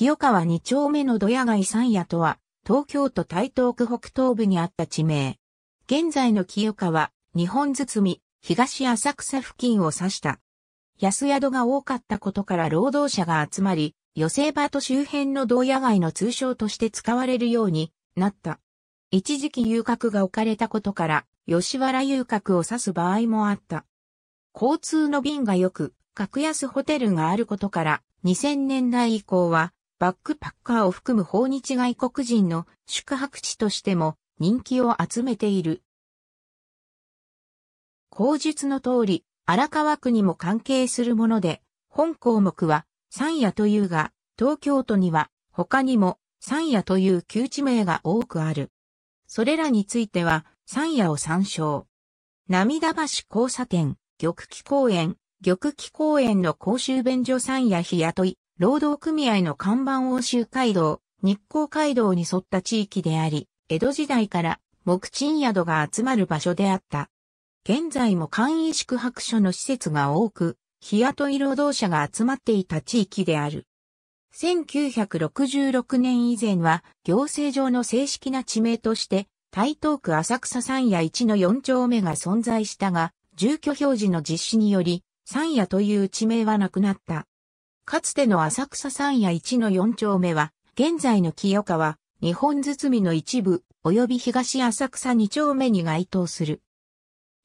清川2丁目の土屋街三屋とは、東京都台東区北東部にあった地名。現在の清川、日本包東浅草付近を指した。安宿が多かったことから労働者が集まり、寄せ場と周辺の土屋街の通称として使われるようになった。一時期遊郭が置かれたことから、吉原遊郭を指す場合もあった。交通の便が良く、格安ホテルがあることから、2000年代以降は、バックパッカーを含む訪日外国人の宿泊地としても人気を集めている。口述の通り、荒川区にも関係するもので、本項目は山野というが、東京都には他にも山野という旧地名が多くある。それらについては山野を参照。涙橋交差点、玉木公園、玉木公園の公衆便所山野日雇い、労働組合の看板欧州街道、日光街道に沿った地域であり、江戸時代から木賃宿が集まる場所であった。現在も簡易宿泊所の施設が多く、日雇い労働者が集まっていた地域である。1966年以前は行政上の正式な地名として、台東区浅草三夜1の4丁目が存在したが、住居表示の実施により、三夜という地名はなくなった。かつての浅草三夜一の四丁目は、現在の清川、日本包みの一部、及び東浅草二丁目に該当する。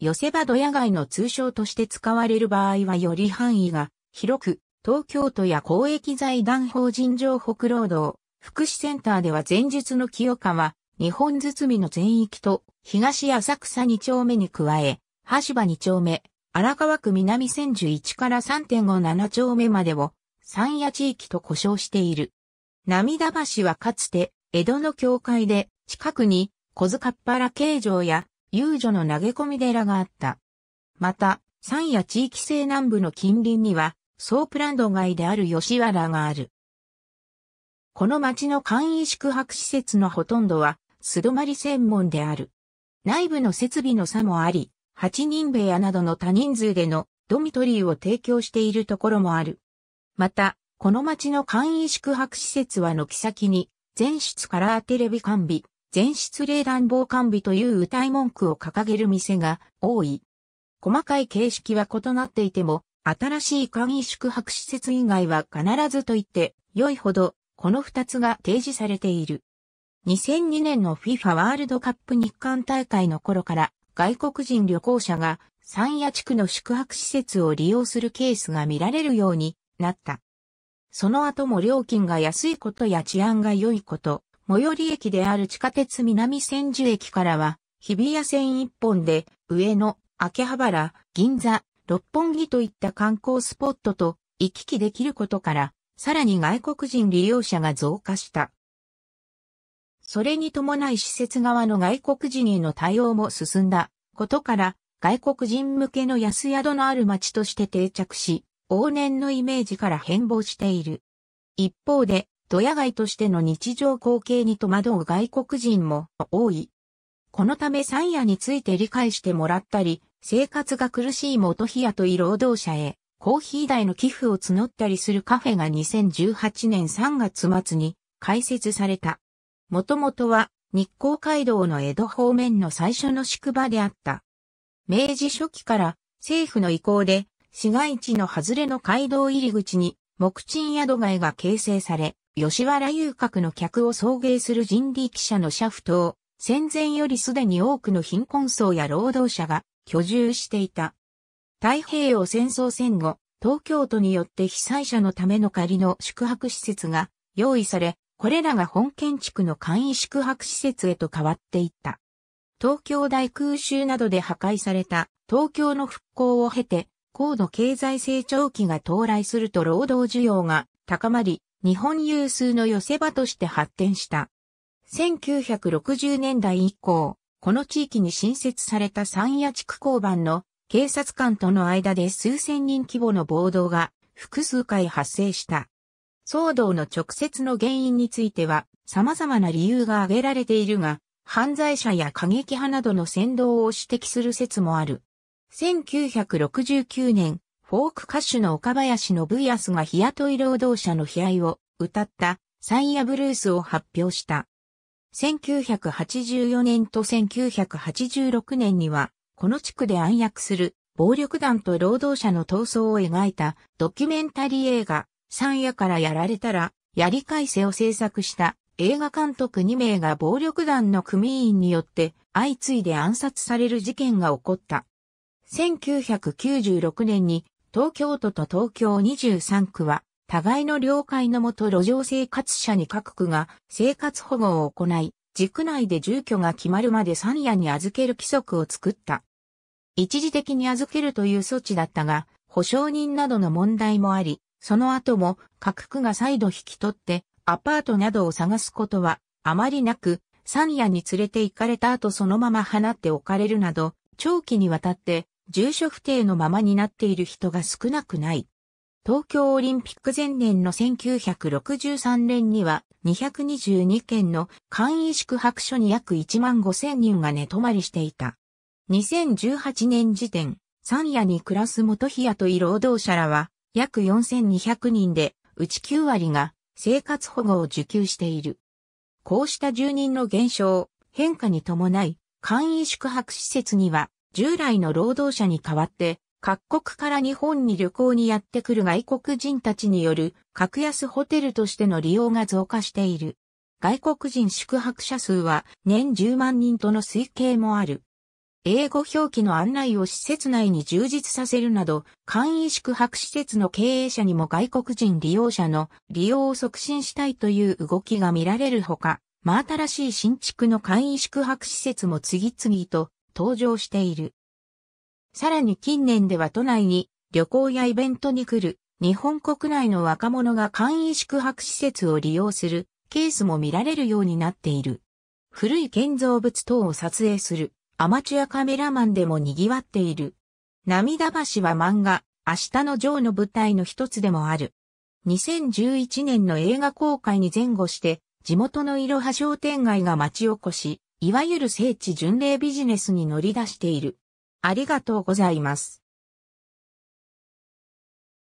寄せ場土屋街の通称として使われる場合はより範囲が広く、東京都や公益財団法人上北労働、福祉センターでは前述の清川、日本包みの全域と、東浅草二丁目に加え、橋場二丁目、荒川区南千住1から3.57丁目までを山野地域と呼称している。涙橋はかつて、江戸の教会で、近くに、小塚っ原形状や、遊女の投げ込み寺があった。また、山野地域西南部の近隣には、ソープランド街である吉原がある。この町の簡易宿泊施設のほとんどは、素泊まり専門である。内部の設備の差もあり、8人部屋などの多人数でのドミトリーを提供しているところもある。また、この町の簡易宿泊施設は軒先に、全室カラーテレビ完備、全室冷暖房完備という歌い文句を掲げる店が多い。細かい形式は異なっていても、新しい簡易宿泊施設以外は必ずと言って良いほど、この二つが提示されている。2002年の FIFA ワールドカップ日韓大会の頃から外国人旅行者が山野地区の宿泊施設を利用するケースが見られるようになった。その後も料金が安いことや治安が良いこと、最寄り駅である地下鉄南千住駅からは、日比谷線一本で、上野、秋葉原、銀座、六本木といった観光スポットと行き来できることから、さらに外国人利用者が増加した。それに伴い施設側の外国人への対応も進んだことから、外国人向けの安宿のある町として定着し、往年のイメージから変貌している。一方で、ドヤ街としての日常光景に戸惑う外国人も多い。このため山野について理解してもらったり、生活が苦しい元日雇い労働者へ、コーヒー代の寄付を募ったりするカフェが2018年3月末に開設された。もともとは日光街道の江戸方面の最初の宿場であった。明治初期から政府の意向で市街地の外れの街道入り口に、木賃宿街が形成され、吉原遊郭の客を送迎する人力車の車夫と、戦前よりすでに多くの貧困層や労働者が居住していた。太平洋戦争戦後、東京都によって被災者のための仮の宿泊施設が用意され、これらが本建築の簡易宿泊施設へと変わっていった。東京大空襲などで破壊された東京の復興を経て、高度経済成長期が到来すると労働需要が高まり、日本有数の寄せ場として発展した。1960年代以降、この地域に新設された山野地区交番の警察官との間で数千人規模の暴動が複数回発生した。騒動の直接の原因については様々な理由が挙げられているが、犯罪者や過激派などの先導を指摘する説もある。1969年、フォーク歌手の岡林信康が日雇い労働者の悲哀を歌ったサイヤブルースを発表した。1984年と1986年には、この地区で暗躍する暴力団と労働者の闘争を描いたドキュメンタリー映画、サイヤからやられたら、やり返せを制作した映画監督2名が暴力団の組員によって相次いで暗殺される事件が起こった。1996年に東京都と東京23区は互いの了解のもと路上生活者に各区が生活保護を行い、軸内で住居が決まるまで三夜に預ける規則を作った。一時的に預けるという措置だったが、保証人などの問題もあり、その後も各区が再度引き取ってアパートなどを探すことはあまりなく、三夜に連れて行かれた後そのまま放っておかれるなど、長期にわたって住所不定のままになっている人が少なくない。東京オリンピック前年の1963年には222件の簡易宿泊所に約1万5千人が寝泊まりしていた。2018年時点、三夜に暮らす元日雇い労働者らは約4200人で、うち9割が生活保護を受給している。こうした住人の減少、変化に伴い、簡易宿泊施設には従来の労働者に代わって、各国から日本に旅行にやってくる外国人たちによる格安ホテルとしての利用が増加している。外国人宿泊者数は年10万人との推計もある。英語表記の案内を施設内に充実させるなど、簡易宿泊施設の経営者にも外国人利用者の利用を促進したいという動きが見られるほか、真新しい新築の簡易宿泊施設も次々と登場している。さらに近年では都内に旅行やイベントに来る日本国内の若者が簡易宿泊施設を利用するケースも見られるようになっている。古い建造物等を撮影するアマチュアカメラマンでも賑わっている。涙橋は漫画、明日のジョーの舞台の一つでもある。2011年の映画公開に前後して、地元のいろは商店街が町おこし、いわゆる聖地巡礼ビジネスに乗り出している。ありがとうございます。